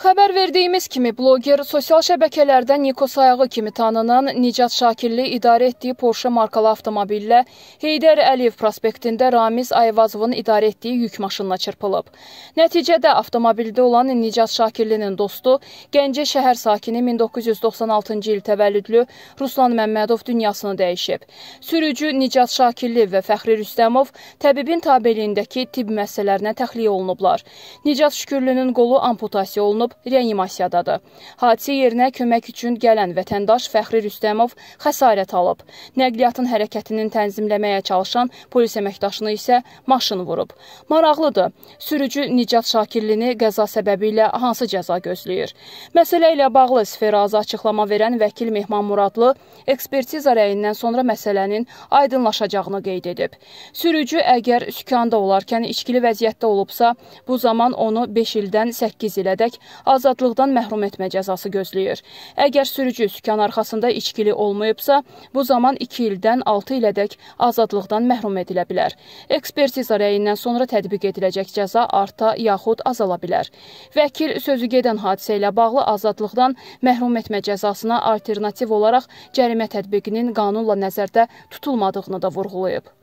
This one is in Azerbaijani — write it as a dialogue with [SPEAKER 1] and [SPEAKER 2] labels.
[SPEAKER 1] Xəbər verdiyimiz kimi bloger sosial şəbəkələrdə Niko sayağı kimi tanınan Nicat Şakirli idarə etdiyi Porsche markalı avtomobillə Heydər Əliyev prospektində Ramiz Ayvazovun idarə etdiyi yük maşınına çırpılıb. Nəticədə avtomobildə olan Nicat Şakirlinin dostu, Gəncə şəhər sakini 1996-cı il təvəllüdlü Ruslan Məmmədov dünyasını dəyişib. Sürücü Nicat Şakirli və Fəxri Rüstəmov təbibin tabeliyindəki tibb müəssisələrinə təxliyə olunublar. Nicat Şükürlünün qolu amputasiya olunub olunub, reanimasiyadadır. Hadisə yerinə kömək üçün gələn vətəndaş Fəxri Rüstəmov xəsarət alıb. Nəqliyyatın hərəkətinin tənzimləməyə çalışan polis əməkdaşını isə maşın vurub. Maraqlıdır, sürücü Nicat Şakirlini qəza səbəbi ilə hansı cəza gözləyir? Məsələ ilə bağlı sferazı açıqlama verən vəkil Mehman Muradlı ekspertiza rəyindən sonra məsələnin aydınlaşacağını qeyd edib. Sürücü əgər sükanda olarkən içkili vəziyyətdə olubsa, bu zaman onu 5 ildən 8 ilədək azadlıqdan məhrum etmə cəzası gözləyir. Əgər sürücü sükan arxasında içkili olmayıbsa, bu zaman 2 ildən 6 ilədək azadlıqdan məhrum edilə bilər. Ekspertiza rəyindən sonra tətbiq ediləcək cəza arta yaxud azala bilər. Vəkil sözü gedən hadisə ilə bağlı azadlıqdan məhrum etmə cəzasına alternativ olaraq cərimə tətbiqinin qanunla nəzərdə tutulmadığını da vurğulayıb.